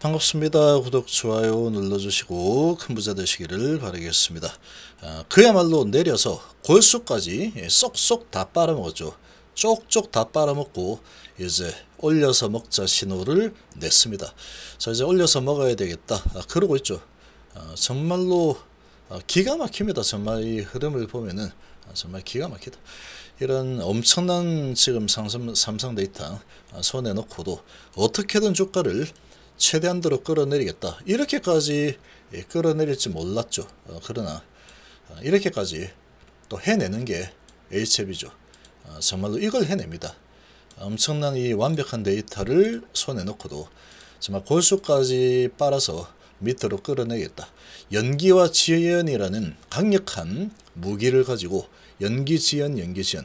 반갑습니다. 구독, 좋아요 눌러주시고 큰 부자 되시기를 바라겠습니다. 아, 그야말로 내려서 골수까지 예, 쏙쏙 다 빨아먹었죠. 쪽쪽 다 빨아먹고 이제 올려서 먹자 신호를 냈습니다. 자 이제 올려서 먹어야 되겠다. 아, 그러고 있죠. 아, 정말로 아, 기가 막힙니다. 정말 이 흐름을 보면은 아, 정말 기가 막히다. 이런 엄청난 지금 상승, 삼성 데이터 아, 손에 넣고도 어떻게든 주가를 최대한대로 끌어내리겠다. 이렇게까지 예, 끌어내릴지 몰랐죠. 어, 그러나 어, 이렇게까지 또 해내는 게 HF이죠. 어, 정말로 이걸 해냅니다. 엄청난 이 완벽한 데이터를 손에 넣고도 정말 골수까지 빨아서 밑으로 끌어내겠다. 연기와 지연이라는 강력한 무기를 가지고 연기 지연, 연기 지연.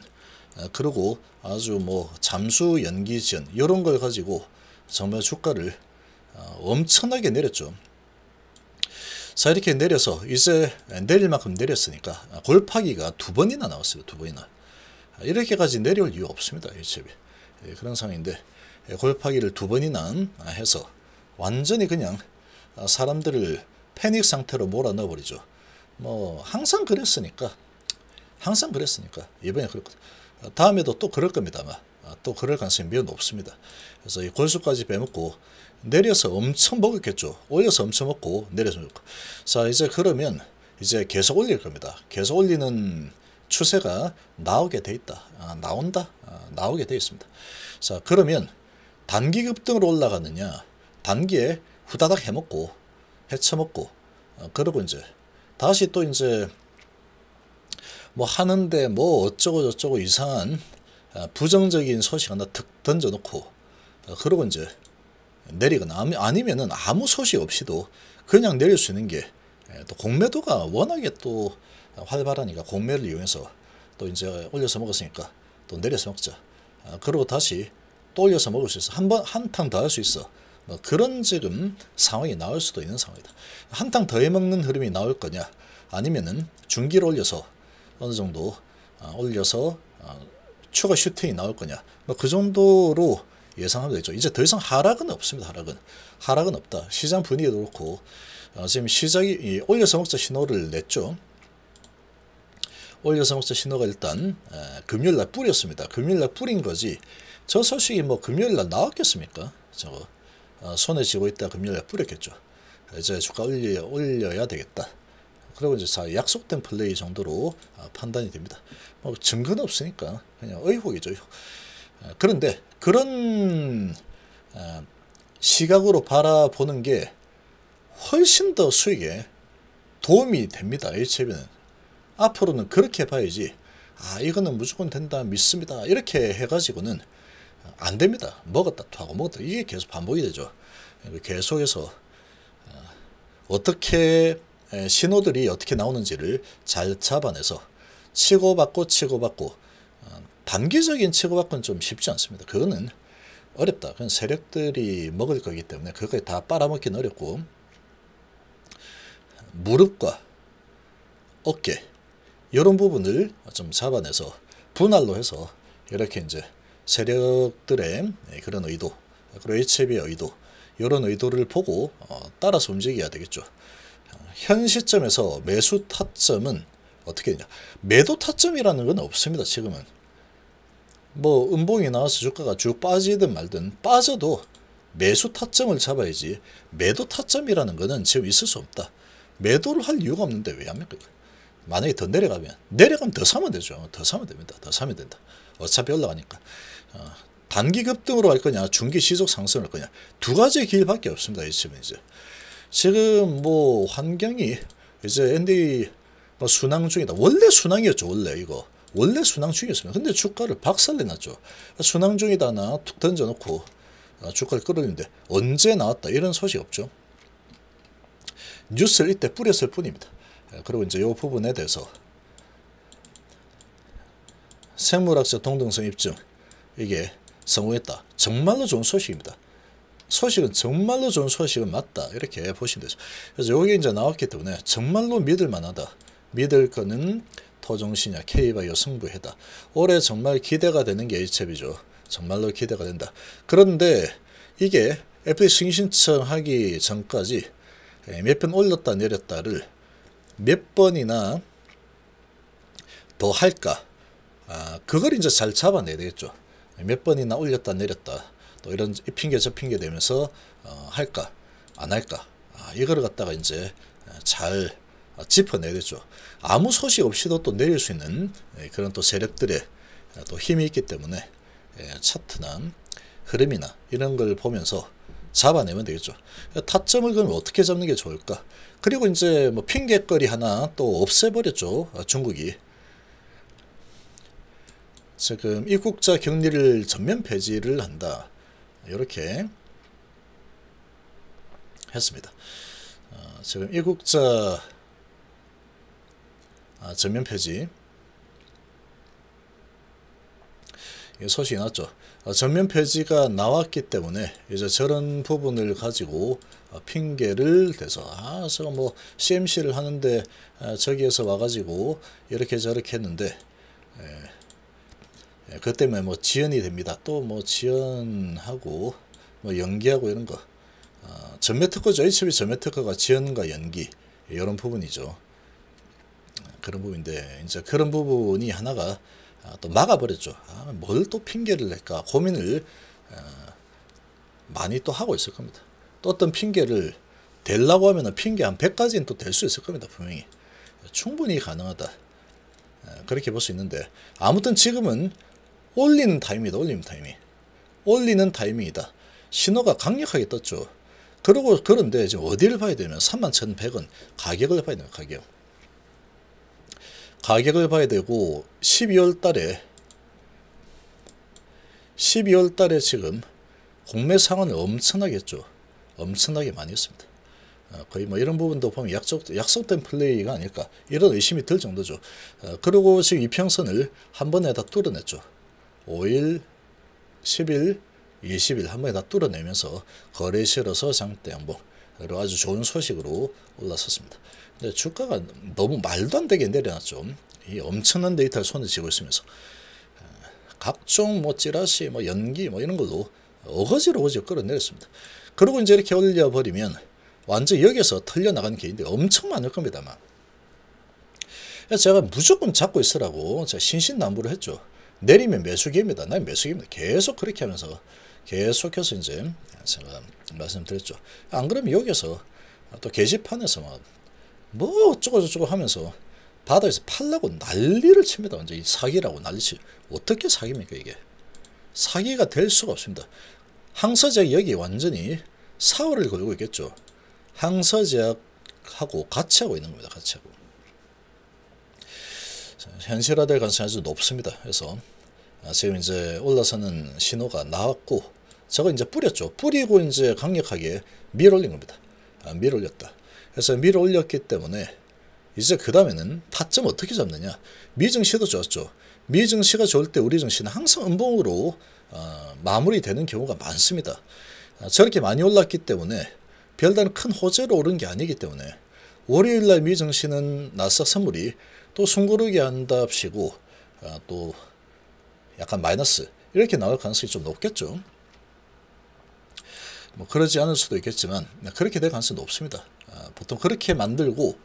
그리고 아주 뭐 잠수 연기 지연 이런 걸 가지고 정말 주가를 어, 엄청나게 내렸죠. 자 이렇게 내려서 이제 내릴 만큼 내렸으니까 골파기가 두 번이나 나왔어요. 두 번이나. 이렇게까지 내려올 이유 없습니다. 이 집이. 예, 그런 상황인데 골파기를 두 번이나 해서 완전히 그냥 사람들을 패닉 상태로 몰아넣어버리죠. 뭐 항상 그랬으니까 항상 그랬으니까 이번에 그렇거 다음에도 또 그럴 겁니다 아마 또 그럴 가능성이 매우 높습니다. 그래서 이 골수까지 빼먹고 내려서 엄청 먹었겠죠. 올려서 엄청 먹고 내려서 먹고. 자 이제 그러면 이제 계속 올릴 겁니다. 계속 올리는 추세가 나오게 돼 있다. 아, 나온다. 아, 나오게 돼 있습니다. 자 그러면 단기 급등으로 올라가느냐 단기에 후다닥 해먹고 해쳐먹고 아, 어, 그러고 이제 다시 또 이제 뭐 하는데 뭐 어쩌고 저쩌고 이상한 아, 부정적인 소식 하나 툭 던져놓고 어, 그러고 이제 내리거나 아니면은 아무 소식 없이도 그냥 내릴 수 있는 게또 예, 공매도가 워낙에 또 활발하니까 공매를 이용해서 또 이제 올려서 먹었으니까 또 내려서 먹자. 아, 그리고 다시 또 올려서 먹을 수 있어. 한 번 한탕 더 할 수 있어. 뭐 그런 지금 상황이 나올 수도 있는 상황이다. 한탕더 해먹는 흐름이 나올 거냐 아니면은 중기로 올려서 어느 정도 아, 올려서 아, 추가 슈팅이 나올 거냐 뭐 그 정도로 예상하면 되죠. 이제 더 이상 하락은 없습니다. 하락은. 하락은 없다. 시장 분위기도 그렇고 어, 지금 시장이 올려서 목자 신호를 냈죠. 올려서 목자 신호가 일단 에, 금요일날 뿌렸습니다. 금요일날 뿌린 거지 저 소식이 뭐 금요일날 나왔겠습니까? 저거 어, 손에 쥐고 있다 금요일날 뿌렸겠죠. 이제 주가 올려, 올려야 되겠다. 그리고 이제 약속된 플레이 정도로 어, 판단이 됩니다. 뭐 증거는 없으니까 그냥 의혹이죠. 그런데 그런 어, 시각으로 바라보는 게 훨씬 더 수익에 도움이 됩니다. HF는 e 앞으로는 그렇게 봐야지 아 이거는 무조건 된다 믿습니다 이렇게 해가지고는 안 됩니다. 먹었다 토하고 먹었다 이게 계속 반복이 되죠. 계속해서 어, 어떻게 신호들이 어떻게 나오는지를 잘 잡아내서 치고받고 치고받고 단기적인 치고받고는 좀 쉽지 않습니다. 그거는 어렵다. 그건 세력들이 먹을 거기 때문에 그거 다 빨아먹긴 어렵고 무릎과 어깨 이런 부분을 좀 잡아내서 분할로 해서 이렇게 이제 세력들의 그런 의도 그리고 HB의 의도 이런 의도를 보고 어, 따라서 움직여야 되겠죠. 현 시점에서 매수 타점은 어떻게 되냐 매도 타점이라는 건 없습니다. 지금은 뭐 음봉이 나와서 주가가 쭉 빠지든 말든 빠져도 매수 타점을 잡아야지 매도 타점이라는 거는 지금 있을 수 없다. 매도를 할 이유가 없는데 왜 합니까? 만약에 더 내려가면 내려가면 더 사면 되죠. 더 사면 됩니다. 더 사면 된다. 어차피 올라가니까. 어, 단기 급등으로 갈 거냐 중기 시속 상승을 할 거냐 두 가지 의 길밖에 없습니다. 지금 이제 지금 뭐 환경이 이제 n 디뭐 순항 중이다. 원래 순항이었죠. 원래 이거 원래 순항 중이었습니다. 근데 주가를 박살내 놨죠 순항 중이다 하나 툭 던져놓고 아, 주가를 끌어올는데 언제 나왔다 이런 소식 없죠. 뉴스를 이때 뿌렸을 뿐입니다. 아, 그리고 이제 이 부분에 대해서 생물학적 동등성 입증 이게 성공했다. 정말로 좋은 소식입니다. 소식은 정말로 좋은 소식은 맞다. 이렇게 보시면 되죠. 그래서 여기 이제 나왔기 때문에 정말로 믿을 만하다. 믿을 거는 토종신야 K바이오 승부해다. 올해 정말 기대가 되는 게 H챕이죠. 정말로 기대가 된다. 그런데 이게 FD 승신청하기 전까지 예, 몇번 올렸다 내렸다를 몇 번이나 더 할까? 아, 그걸 이제 잘 잡아내야 되겠죠. 몇 번이나 올렸다 내렸다 또 이런 이 핑계 저 핑계 되면서 어, 할까 안 할까 아, 이걸 갖다가 이제 어, 잘 아, 짚어내겠죠. 아무 소식 없이도 또 내릴 수 있는 예, 그런 또 세력들의 아, 또 힘이 있기 때문에 예, 차트나 흐름이나 이런 걸 보면서 잡아내면 되겠죠. 예, 타점을 그럼 어떻게 잡는 게 좋을까? 그리고 이제 뭐 핑계거리 하나 또 없애버렸죠. 아, 중국이. 지금 입국자 격리를 전면 폐지를 한다. 이렇게 했습니다. 어, 지금 입국자 아, 전면 표지 소식이 났죠. 아, 전면 표지가 나왔기 때문에 이제 저런 부분을 가지고 아, 핑계를 대서 아, 제가 뭐 CMC를 하는데 아, 저기에서 와가지고 이렇게 저렇게 했는데 예, 예, 그 때문에 뭐 지연이 됩니다. 또 뭐 지연하고 뭐 연기하고 이런 거 아, 전매 특허죠. HB 전매 특허가 지연과 연기 이런 부분이죠. 그런 부분인데 이제 그런 부분이 하나가 아, 또 막아버렸죠. 아, 뭘또 핑계를 낼까 고민을 아, 많이 또 하고 있을 겁니다. 또 어떤 핑계를 될라고 하면 핑계 한 100가지는 또 될 수 있을 겁니다. 분명히. 충분히 가능하다. 그렇게 볼 수 있는데 아무튼 지금은 올리는 타이밍이다. 올리는 타이밍. 올리는 타이밍이다. 신호가 강력하게 떴죠. 그러고 그런데 이제 어디를 봐야 되면 31,100원 가격을 봐야 되는 가격. 가격을 봐야 되고 12월 달에 12월 달에 지금 공매 상황을 엄청나게 했죠. 엄청나게 많이 했습니다. 어, 거의 뭐 이런 부분도 보면 약속, 약속된 플레이가 아닐까 이런 의심이 들 정도죠. 어, 그리고 지금 이평선을 한 번에 다 뚫어냈죠. 5일, 10일, 20일 한 번에 다 뚫어내면서 거래 실어서 장대 양봉 여러 아주 좋은 소식으로 올라섰습니다. 네, 주가가 너무 말도 안 되게 내려놨죠. 이 엄청난 데이터를 손에 쥐고 있으면서 각종 뭐 찌라시, 뭐 연기, 뭐 이런 것도 어거지로 어거지로 끌어내렸습니다. 그리고 이제 이렇게 올려버리면 완전 여기서 털려나가는 개인들이 엄청 많을 겁니다만. 제가 무조건 잡고 있으라고 제가 신신남부를 했죠. 내리면 매수기입니다. 난 매수기입니다. 계속 그렇게 하면서 계속해서 이제 제가 말씀드렸죠. 안 그러면 여기서 또 게시판에서 막뭐 어쩌고저쩌고 하면서 바다에서 팔라고 난리를 칩니다. 완전히 사기라고 난리치. 어떻게 사기입니까 이게? 사기가 될 수가 없습니다. 항서제약 여기 완전히 사활을 걸고 있겠죠. 항서제약하고 같이 하고 있는 겁니다. 같이 하고. 현실화될 가능성이 아주 높습니다. 그래서 아, 지금 이제 올라서는 신호가 나왔고 저거 이제 뿌렸죠. 뿌리고 이제 강력하게 밀어올린 겁니다. 아, 밀어올렸다. 그래서 밀어 올렸기 때문에 이제 그 다음에는 타점 어떻게 잡느냐 미증시도 좋았죠 미증시가 좋을 때 우리 증시는 항상 음봉으로 어, 마무리되는 경우가 많습니다 아, 저렇게 많이 올랐기 때문에 별다른 큰 호재로 오른 게 아니기 때문에 월요일날 미증시는 나스 선물이 또 숨고르게 한답시고 아, 또 약간 마이너스 이렇게 나올 가능성이 좀 높겠죠 뭐 그러지 않을 수도 있겠지만 네, 그렇게 될 가능성이 높습니다 아, 보통 그렇게 만들고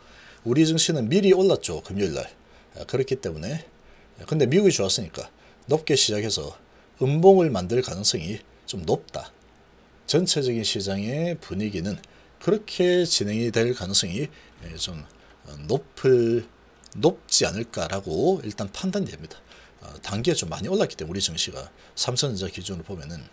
우리 증시는 미리 올랐죠. 금요일날. 아, 그렇기 때문에 아, 근데 미국이 좋았으니까 높게 시작해서 음봉을 만들 가능성이 좀 높다. 전체적인 시장의 분위기는 그렇게 진행이 될 가능성이 예, 좀 어, 높을, 높지 않을까라고 일단 판단 됩니다. 단계가좀 많이 올랐기 때문에 우리 증시가 삼성전자 기준으로 보면은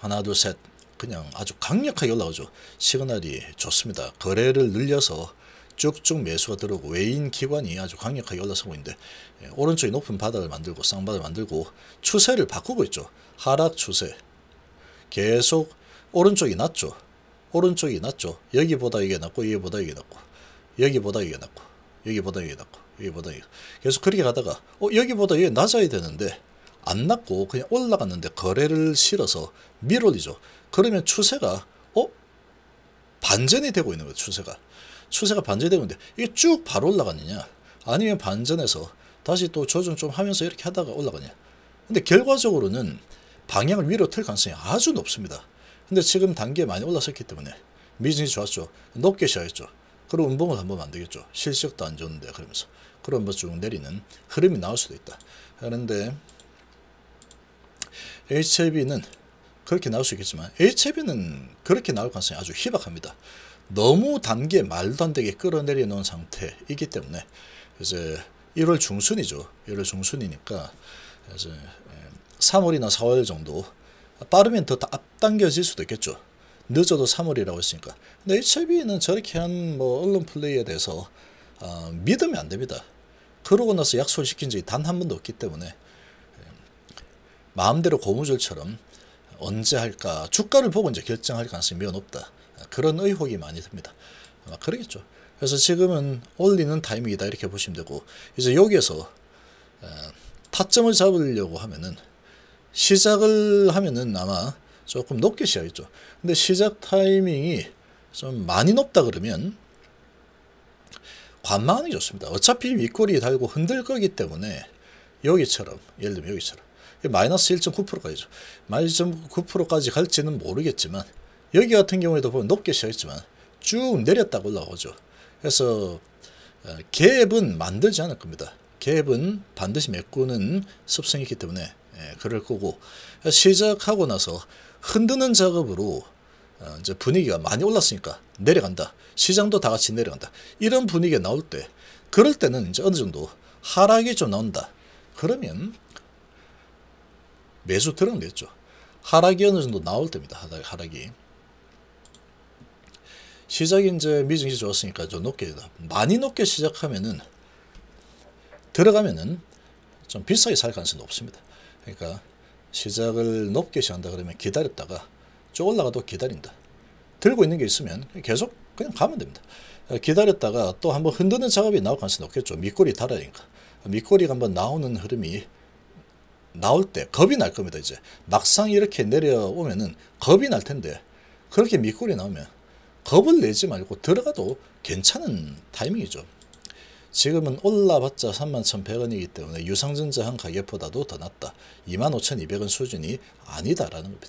하나, 둘, 셋, 그냥 아주 강력하게 올라오죠. 시그널이 좋습니다. 거래를 늘려서 쭉쭉 매수가 들어오고 외인 기관이 아주 강력하게 올라서고 있는데 예, 오른쪽이 높은 바닥을 만들고 쌍바닥을 만들고 추세를 바꾸고 있죠. 하락 추세. 계속 오른쪽이 낮죠. 오른쪽이 낮죠. 여기보다 이게 낮고 여기보다 이게 낮고 여기보다 이게 낮고 여기보다 이게 낮고 여기보다 이게 계속 그렇게 가다가 어, 여기보다 이게 낮아야 되는데 안 낮고 그냥 올라갔는데 거래를 실어서 밀어리죠 그러면 추세가 어? 반전이 되고 있는 거예요. 추세가. 추세가 반전이되는데 이게 쭉 바로 올라가느냐 아니면 반전해서 다시 또 조정 좀 하면서 이렇게 하다가 올라가냐 근데 결과적으로는 방향을 위로 틀 가능성이 아주 높습니다. 근데 지금 단계에 많이 올라섰기 때문에 미진이 좋았죠. 높게 시작했죠. 그럼 운봉을 한 번 만들겠죠. 실적도 안 좋은데 그러면서 그럼 뭐 쭉 내리는 흐름이 나올 수도 있다. 그런데 h l b 는 그렇게 나올 수 있겠지만 HB는 그렇게 나올 가능성이 아주 희박합니다. 너무 단계 말도 안 되게 끌어내려 놓은 상태이기 때문에 이제 1월 중순이죠. 1월 중순이니까 이제 3월이나 예, 4월 정도 빠르면 더 앞당겨질 수도 있겠죠. 늦어도 3월이라고 했으니까. 근데 HB는 저렇게 한뭐 언론 플레이에 대해서 어, 믿으면 안 됩니다. 그러고 나서 약속을 시킨 적이 단 한 번도 없기 때문에 예, 마음대로 고무줄처럼 언제 할까 주가를 보고 이제 결정할 가능성이 매우 높다 그런 의혹이 많이 듭니다 아마 그러겠죠 그래서 지금은 올리는 타이밍이다 이렇게 보시면 되고 이제 여기에서 타점을 잡으려고 하면은 시작을 하면은 아마 조금 높게 시작했죠 근데 시작 타이밍이 좀 많이 높다 그러면 관망이 좋습니다 어차피 윗골이 달고 흔들 거기 때문에 여기처럼 예를 들면 여기처럼 마이너스 1.9%까지죠. 마이너스 1.9%까지 갈지는 모르겠지만 여기 같은 경우에도 보면 높게 시작했지만 쭉 내렸다 고 올라오죠. 그래서 어, 갭은 만들지 않을 겁니다. 갭은 반드시 메꾸는 습성이 있기 때문에 예, 그럴 거고 시작하고 나서 흔드는 작업으로 어, 이제 분위기가 많이 올랐으니까 내려간다. 시장도 다 같이 내려간다. 이런 분위기가 나올 때 그럴 때는 이제 어느 정도 하락이 좀 나온다. 그러면 매수 들어간겠죠. 하락이 어느 정도 나올 때입니다. 하락이. 시작이 이제 미증시 좋았으니까 좀 높게 많이 높게 시작하면은 들어가면은 좀 비싸게 살 가능성이 높습니다. 그러니까 시작을 높게 시한다 작 그러면 기다렸다가 쭉 올라가도 기다린다. 들고 있는 게 있으면 계속 그냥 가면 됩니다. 기다렸다가 또 한번 흔드는 작업이 나올 가능성이 높겠죠. 밑골이 달아니까. 야 밑골이 한번 나오는 흐름이 나올 때 겁이 날 겁니다. 이제 막상 이렇게 내려오면은 겁이 날 텐데 그렇게 밑골이 나오면 겁을 내지 말고 들어가도 괜찮은 타이밍이죠. 지금은 올라봤자 31,100원이기 때문에 유상증자 한 가격보다도 더 낮다. 25,200원 수준이 아니다라는 겁니다.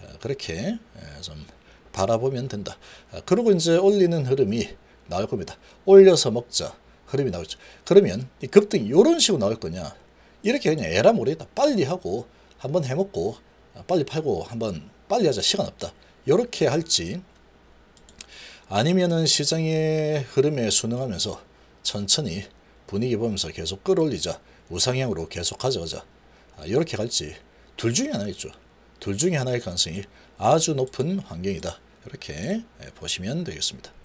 아, 그렇게 좀 바라보면 된다. 아, 그리고 이제 올리는 흐름이 나올 겁니다. 올려서 먹자 흐름이 나오죠. 그러면 이 급등이 이런 식으로 나올 거냐. 이렇게 그냥 에라 모르겠다. 빨리 하고 한번 해먹고 아, 빨리 팔고 한번 빨리 하자 시간 없다. 이렇게 할지 아니면은 시장의 흐름에 순응하면서 천천히 분위기 보면서 계속 끌어올리자 우상향으로 계속 가져가자 이렇게 아, 갈지 둘 중에 하나겠죠. 둘 중에 하나일 가능성이 아주 높은 환경이다. 이렇게 예, 보시면 되겠습니다.